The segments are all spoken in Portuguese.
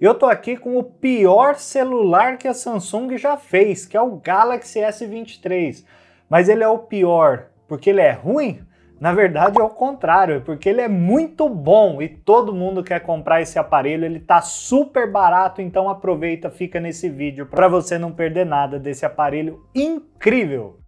Eu tô aqui com o pior celular que a Samsung já fez, que é o Galaxy S23. Mas ele é o pior porque ele é ruim? Na verdade é o contrário, é porque ele é muito bom e todo mundo quer comprar esse aparelho, ele tá super barato, então aproveita, fica nesse vídeo para você não perder nada desse aparelho incrível.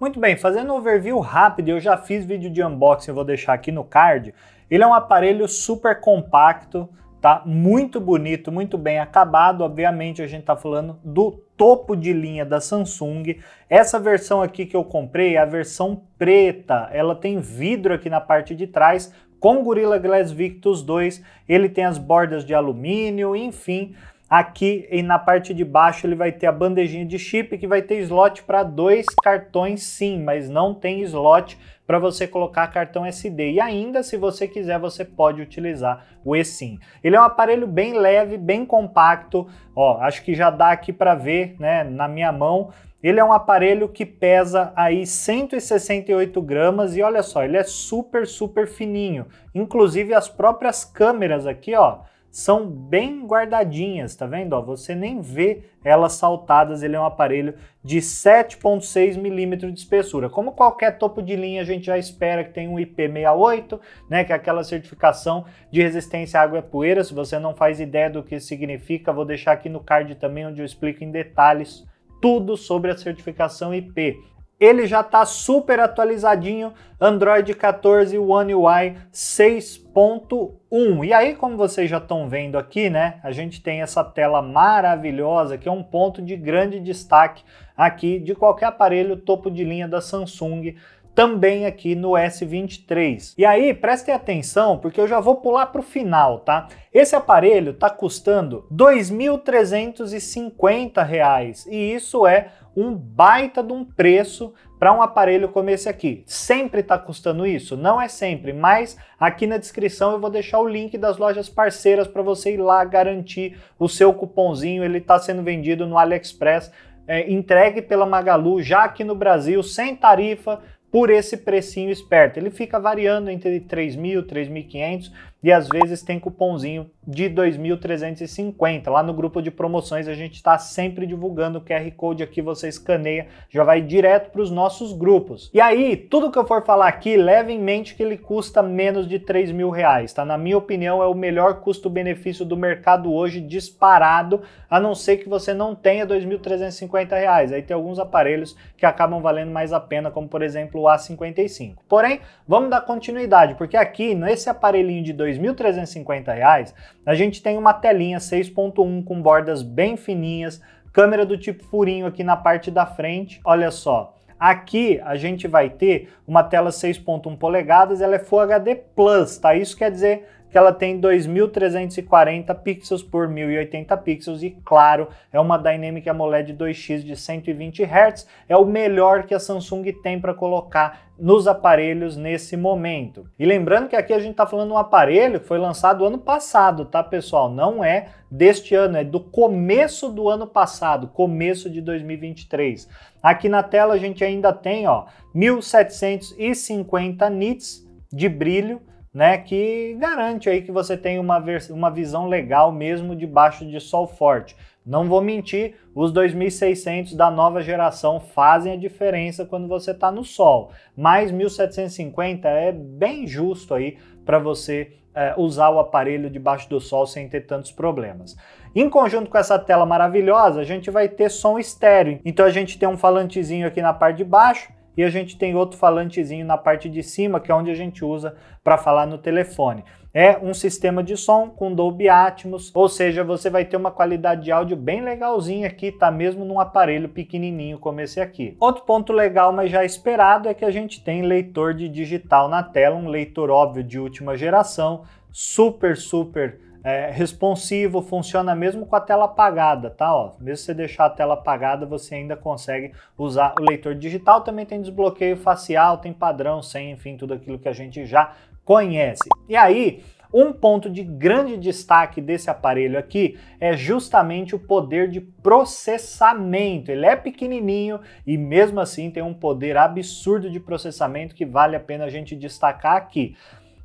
Muito bem, fazendo um overview rápido, eu já fiz vídeo de unboxing, vou deixar aqui no card. Ele é um aparelho super compacto, tá? Muito bonito, muito bem acabado. Obviamente, a gente tá falando do topo de linha da Samsung. Essa versão aqui que eu comprei é a versão preta. Ela tem vidro aqui na parte de trás com Gorilla Glass Victus 2. Ele tem as bordas de alumínio, enfim. Aqui e na parte de baixo ele vai ter a bandejinha de chip que vai ter slot para dois cartões sim, mas não tem slot para você colocar cartão SD. E ainda, se você quiser, você pode utilizar o eSIM. Ele é um aparelho bem leve, bem compacto. Ó, acho que já dá aqui para ver, né, na minha mão. Ele é um aparelho que pesa aí 168 gramas e olha só, ele é super, super fininho. Inclusive as próprias câmeras aqui, ó, são bem guardadinhas, tá vendo? Ó, você nem vê elas saltadas, ele é um aparelho de 7.6 milímetros de espessura. Como qualquer topo de linha, a gente já espera que tenha um IP68, né, que é aquela certificação de resistência à água e poeira. Se você não faz ideia do que significa, vou deixar aqui no card também onde eu explico em detalhes tudo sobre a certificação IP ele já está super atualizadinho, Android 14 One UI 6.1. E aí, como vocês já estão vendo aqui, né, a gente tem essa tela maravilhosa, que é um ponto de grande destaque aqui de qualquer aparelho topo de linha da Samsung também aqui no S23. E aí, prestem atenção, porque eu já vou pular para o final, tá? Esse aparelho está custando R$ 2.350 e isso é um baita de um preço para um aparelho como esse aqui. Sempre está custando isso? Não é sempre, mas aqui na descrição eu vou deixar o link das lojas parceiras para você ir lá garantir o seu cupomzinho. Ele está sendo vendido no AliExpress, é, entregue pela Magalu já aqui no Brasil, sem tarifa, por esse precinho esperto. Ele fica variando entre 3.000, 3.500 e às vezes tem cupomzinho de 2.350. Lá no grupo de promoções a gente está sempre divulgando o QR Code aqui, você escaneia, já vai direto para os nossos grupos. E aí, tudo que eu for falar aqui, leve em mente que ele custa menos de 3 mil reais, tá? Na minha opinião, é o melhor custo-benefício do mercado hoje disparado, a não ser que você não tenha 2.350 reais. Aí tem alguns aparelhos que acabam valendo mais a pena, como por exemplo o A55. Porém, vamos dar continuidade, porque aqui nesse aparelhinho de 2.350 reais, a gente tem uma telinha 6.1 com bordas bem fininhas, câmera do tipo furinho aqui na parte da frente. Olha só, Aqui a gente vai ter uma tela 6.1 polegadas, ela é Full HD Plus, tá? Isso quer dizer que ela tem 2.340 pixels por 1.080 pixels e, claro, é uma Dynamic AMOLED 2X de 120 Hz, é o melhor que a Samsung tem para colocar nos aparelhos nesse momento. E lembrando que aqui a gente está falando de um aparelho que foi lançado ano passado, tá pessoal? Não é deste ano, é do começo do ano passado, começo de 2023. Aqui na tela a gente ainda tem ó, 1750 nits de brilho, né, que garante aí que você tem uma, uma visão legal mesmo debaixo de sol forte. Não vou mentir, os 2600 da nova geração fazem a diferença quando você está no sol, mas 1750 é bem justo aí para você é, usar o aparelho debaixo do sol sem ter tantos problemas. Em conjunto com essa tela maravilhosa, a gente vai ter som estéreo. Então a gente tem um falantezinho aqui na parte de baixo, e a gente tem outro falantezinho na parte de cima, que é onde a gente usa para falar no telefone. É um sistema de som com Dolby Atmos, ou seja, você vai ter uma qualidade de áudio bem legalzinha aqui, tá mesmo num aparelho pequenininho como esse aqui. Outro ponto legal, mas já esperado, é que a gente tem leitor de digital na tela, um leitor óbvio de última geração, super, super é, responsivo, funciona mesmo com a tela apagada, tá? Ó, mesmo você deixar a tela apagada, você ainda consegue usar o leitor digital. Também tem desbloqueio facial, tem padrão, sem, enfim, tudo aquilo que a gente já conhece. E aí, um ponto de grande destaque desse aparelho aqui é justamente o poder de processamento. Ele é pequenininho e mesmo assim tem um poder absurdo de processamento que vale a pena a gente destacar aqui.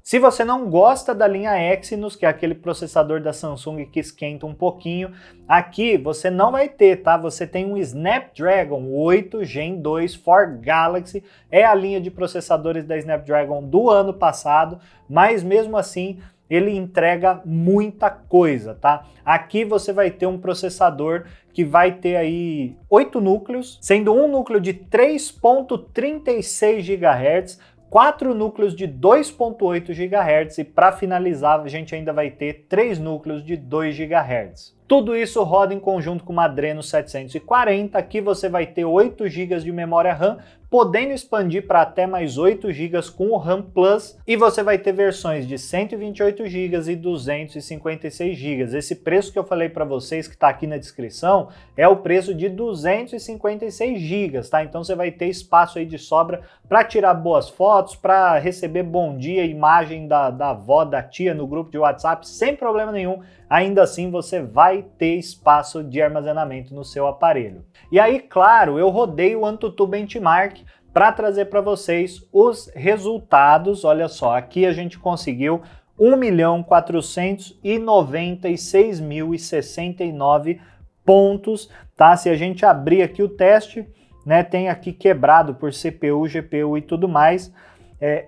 Se você não gosta da linha Exynos, que é aquele processador da Samsung que esquenta um pouquinho, aqui você não vai ter, tá? Você tem um Snapdragon 8 Gen 2 for Galaxy, é a linha de processadores da Snapdragon do ano passado, mas mesmo assim ele entrega muita coisa, tá? Aqui você vai ter um processador que vai ter aí oito núcleos, sendo um núcleo de 3.36 GHz, quatro núcleos de 2.8 GHz e para finalizar a gente ainda vai ter três núcleos de 2 GHz. Tudo isso roda em conjunto com uma Adreno 740, aqui você vai ter 8 GB de memória RAM, podendo expandir para até mais 8 GB com o RAM Plus, e você vai ter versões de 128 GB e 256 GB. Esse preço que eu falei para vocês, que está aqui na descrição, é o preço de 256 GB, tá? Então você vai ter espaço aí de sobra para tirar boas fotos, para receber bom dia, imagem da, da avó, da tia no grupo de WhatsApp, sem problema nenhum ainda assim você vai ter espaço de armazenamento no seu aparelho. E aí, claro, eu rodei o AnTuTu Benchmark para trazer para vocês os resultados. Olha só, aqui a gente conseguiu 1.496.069 pontos, tá? Se a gente abrir aqui o teste, né, tem aqui quebrado por CPU, GPU e tudo mais. É,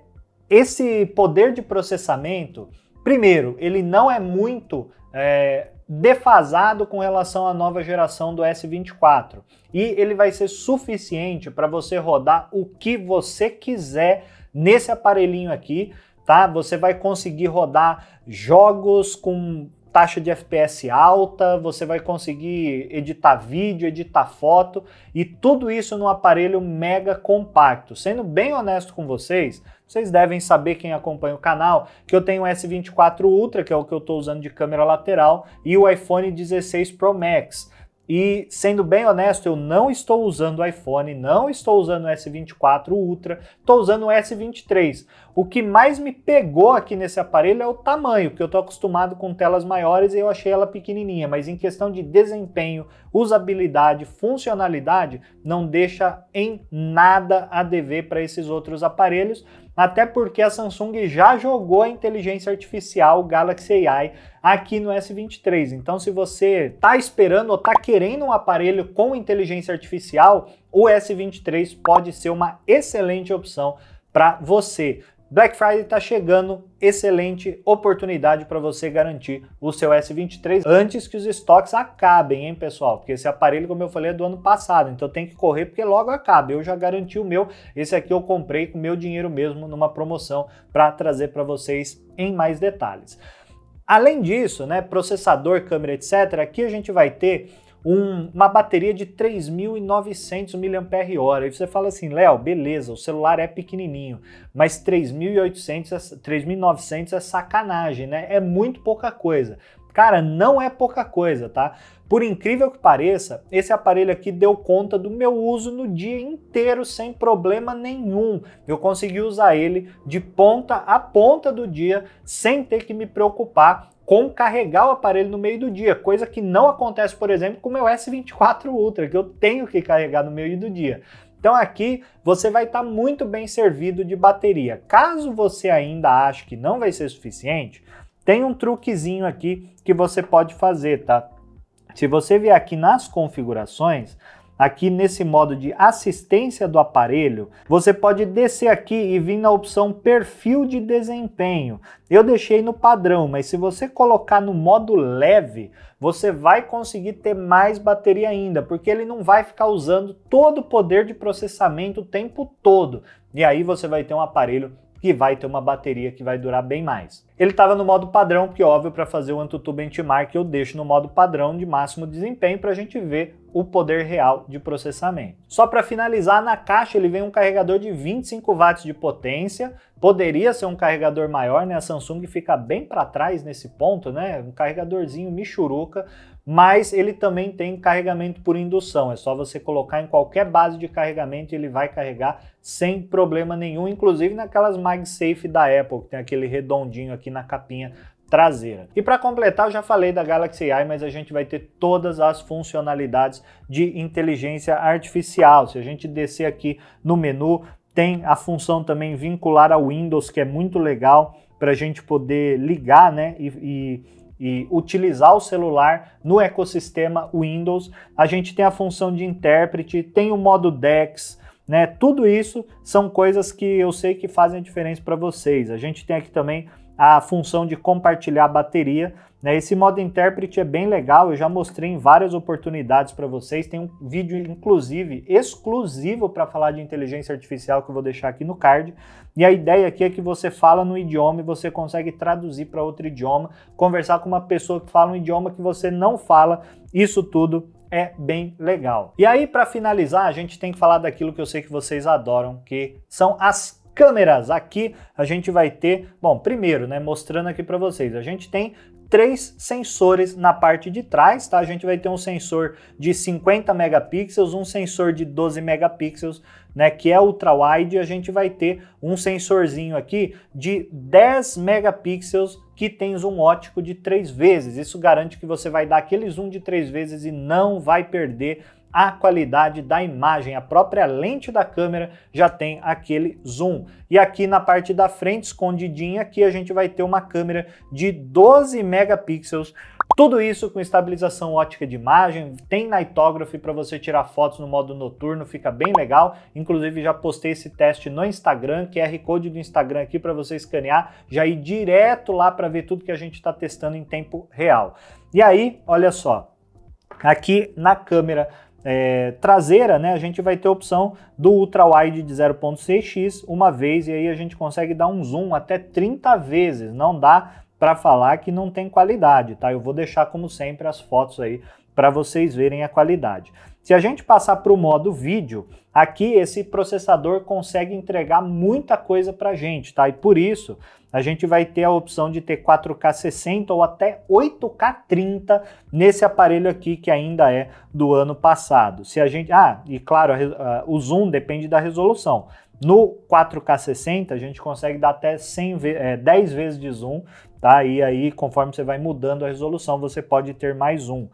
esse poder de processamento, primeiro, ele não é muito é, defasado com relação à nova geração do S24 e ele vai ser suficiente para você rodar o que você quiser nesse aparelhinho aqui, tá? Você vai conseguir rodar jogos com taxa de FPS alta, você vai conseguir editar vídeo, editar foto e tudo isso num aparelho mega compacto. Sendo bem honesto com vocês, vocês devem saber, quem acompanha o canal, que eu tenho o S24 Ultra, que é o que eu estou usando de câmera lateral, e o iPhone 16 Pro Max. E sendo bem honesto, eu não estou usando o iPhone, não estou usando o S24 Ultra, estou usando o S23. O que mais me pegou aqui nesse aparelho é o tamanho, porque eu estou acostumado com telas maiores e eu achei ela pequenininha, mas em questão de desempenho, usabilidade, funcionalidade, não deixa em nada a dever para esses outros aparelhos, até porque a Samsung já jogou a inteligência artificial Galaxy AI aqui no S23. Então, se você está esperando ou está querendo um aparelho com inteligência artificial, o S23 pode ser uma excelente opção para você. Black Friday está chegando, excelente oportunidade para você garantir o seu S23 antes que os estoques acabem, hein, pessoal? Porque esse aparelho, como eu falei, é do ano passado, então tem que correr porque logo acaba. Eu já garanti o meu, esse aqui eu comprei com meu dinheiro mesmo numa promoção para trazer para vocês em mais detalhes. Além disso, né, processador, câmera, etc, aqui a gente vai ter um, uma bateria de 3.900 mAh. E você fala assim, Léo, beleza, o celular é pequenininho, mas 3.800, 3.900 é, é sacanagem, né? É muito pouca coisa. Cara, não é pouca coisa, tá? Por incrível que pareça, esse aparelho aqui deu conta do meu uso no dia inteiro sem problema nenhum. Eu consegui usar ele de ponta a ponta do dia sem ter que me preocupar com carregar o aparelho no meio do dia, coisa que não acontece, por exemplo, com o meu S24 Ultra, que eu tenho que carregar no meio do dia. Então aqui você vai estar tá muito bem servido de bateria. Caso você ainda ache que não vai ser suficiente, tem um truquezinho aqui que você pode fazer, tá? Se você vier aqui nas configurações, Aqui nesse modo de assistência do aparelho, você pode descer aqui e vir na opção perfil de desempenho. Eu deixei no padrão, mas se você colocar no modo leve, você vai conseguir ter mais bateria ainda, porque ele não vai ficar usando todo o poder de processamento o tempo todo. E aí você vai ter um aparelho que vai ter uma bateria que vai durar bem mais. Ele estava no modo padrão, que óbvio, para fazer o AnTuTu Benchmark eu deixo no modo padrão de máximo desempenho para a gente ver o poder real de processamento. Só para finalizar, na caixa ele vem um carregador de 25 watts de potência, poderia ser um carregador maior, né? A Samsung fica bem para trás nesse ponto, né? Um carregadorzinho michuruca, mas ele também tem carregamento por indução. É só você colocar em qualquer base de carregamento e ele vai carregar sem problema nenhum, inclusive naquelas MagSafe da Apple, que tem aquele redondinho aqui na capinha traseira. E para completar, eu já falei da Galaxy AI, mas a gente vai ter todas as funcionalidades de inteligência artificial. Se a gente descer aqui no menu, tem a função também vincular ao Windows, que é muito legal para a gente poder ligar, né, e, e e utilizar o celular no ecossistema Windows. A gente tem a função de intérprete, tem o modo DEX, né? Tudo isso são coisas que eu sei que fazem a diferença para vocês. A gente tem aqui também a função de compartilhar bateria. Né? Esse modo intérprete é bem legal, eu já mostrei em várias oportunidades para vocês. Tem um vídeo, inclusive, exclusivo para falar de inteligência artificial que eu vou deixar aqui no card. E a ideia aqui é que você fala no idioma e você consegue traduzir para outro idioma, conversar com uma pessoa que fala um idioma que você não fala. Isso tudo é bem legal. E aí, para finalizar, a gente tem que falar daquilo que eu sei que vocês adoram, que são as câmeras. Aqui a gente vai ter, bom, primeiro, né, mostrando aqui para vocês, a gente tem três sensores na parte de trás, tá? A gente vai ter um sensor de 50 megapixels, um sensor de 12 megapixels, né, que é ultra-wide, a gente vai ter um sensorzinho aqui de 10 megapixels que tem zoom ótico de três vezes. Isso garante que você vai dar aquele zoom de três vezes e não vai perder a qualidade da imagem. A própria lente da câmera já tem aquele zoom. E aqui na parte da frente, escondidinha, aqui a gente vai ter uma câmera de 12 megapixels tudo isso com estabilização ótica de imagem, tem Nightography para você tirar fotos no modo noturno, fica bem legal. Inclusive já postei esse teste no Instagram, QR Code do Instagram aqui para você escanear, já ir direto lá para ver tudo que a gente está testando em tempo real. E aí, olha só, aqui na câmera é, traseira, né, a gente vai ter a opção do ultra-wide de 0.6x uma vez, e aí a gente consegue dar um zoom até 30 vezes, não dá para falar que não tem qualidade, tá? Eu vou deixar, como sempre, as fotos aí para vocês verem a qualidade. Se a gente passar para o modo vídeo, aqui esse processador consegue entregar muita coisa para a gente, tá? E por isso a gente vai ter a opção de ter 4K 60 ou até 8K 30 nesse aparelho aqui que ainda é do ano passado. Se a gente, ah, e claro, a, a, o zoom depende da resolução. No 4K 60 a gente consegue dar até 100, é, 10 vezes de zoom, tá? E aí conforme você vai mudando a resolução você pode ter mais um.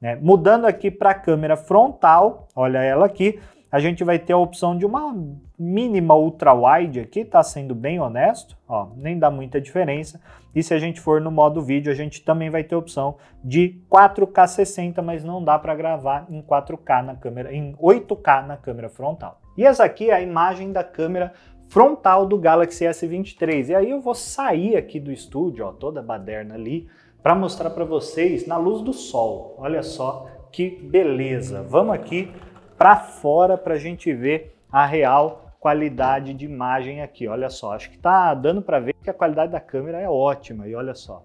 Né? Mudando aqui para a câmera frontal, olha ela aqui, a gente vai ter a opção de uma mínima ultra-wide aqui, tá sendo bem honesto, ó, nem dá muita diferença. E se a gente for no modo vídeo, a gente também vai ter a opção de 4K 60, mas não dá para gravar em 4K na câmera, em 8K na câmera frontal. E essa aqui é a imagem da câmera frontal do Galaxy S23. E aí eu vou sair aqui do estúdio, ó, toda baderna ali, para mostrar para vocês na luz do sol. Olha só que beleza. Vamos aqui para fora para a gente ver a real qualidade de imagem aqui. Olha só, acho que tá dando para ver que a qualidade da câmera é ótima. E olha só,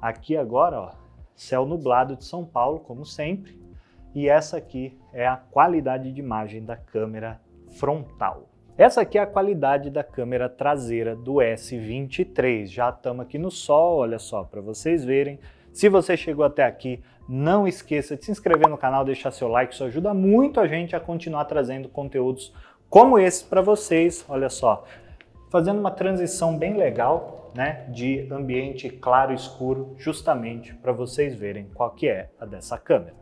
aqui agora, ó, céu nublado de São Paulo, como sempre. E essa aqui é a qualidade de imagem da câmera frontal. Essa aqui é a qualidade da câmera traseira do S23. Já estamos aqui no sol, olha só, para vocês verem. Se você chegou até aqui, não esqueça de se inscrever no canal, deixar seu like, isso ajuda muito a gente a continuar trazendo conteúdos como esse para vocês. Olha só, fazendo uma transição bem legal, né, de ambiente claro e escuro, justamente para vocês verem qual que é a dessa câmera.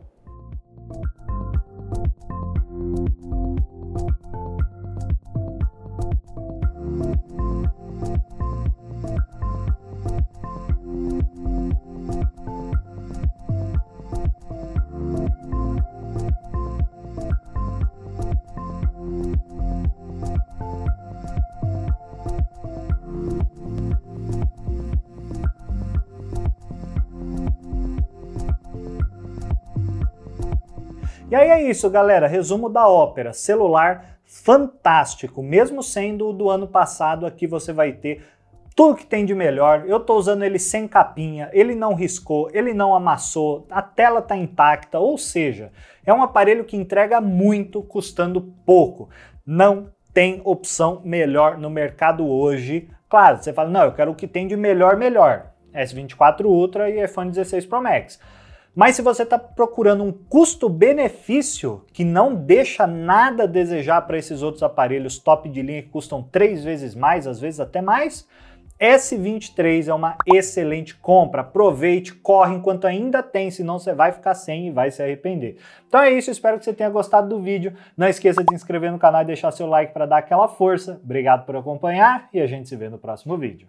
E aí é isso, galera. Resumo da ópera. Celular fantástico. Mesmo sendo o do ano passado, aqui você vai ter tudo que tem de melhor. Eu estou usando ele sem capinha, ele não riscou, ele não amassou, a tela está intacta, ou seja, é um aparelho que entrega muito custando pouco. Não tem opção melhor no mercado hoje. Claro, você fala, não, eu quero o que tem de melhor, melhor. S24 Ultra e iPhone 16 Pro Max. Mas se você está procurando um custo-benefício que não deixa nada a desejar para esses outros aparelhos top de linha que custam três vezes mais, às vezes até mais, S23 é uma excelente compra. Aproveite, corre enquanto ainda tem, senão você vai ficar sem e vai se arrepender. Então é isso, espero que você tenha gostado do vídeo. Não esqueça de se inscrever no canal e deixar seu like para dar aquela força. Obrigado por acompanhar e a gente se vê no próximo vídeo.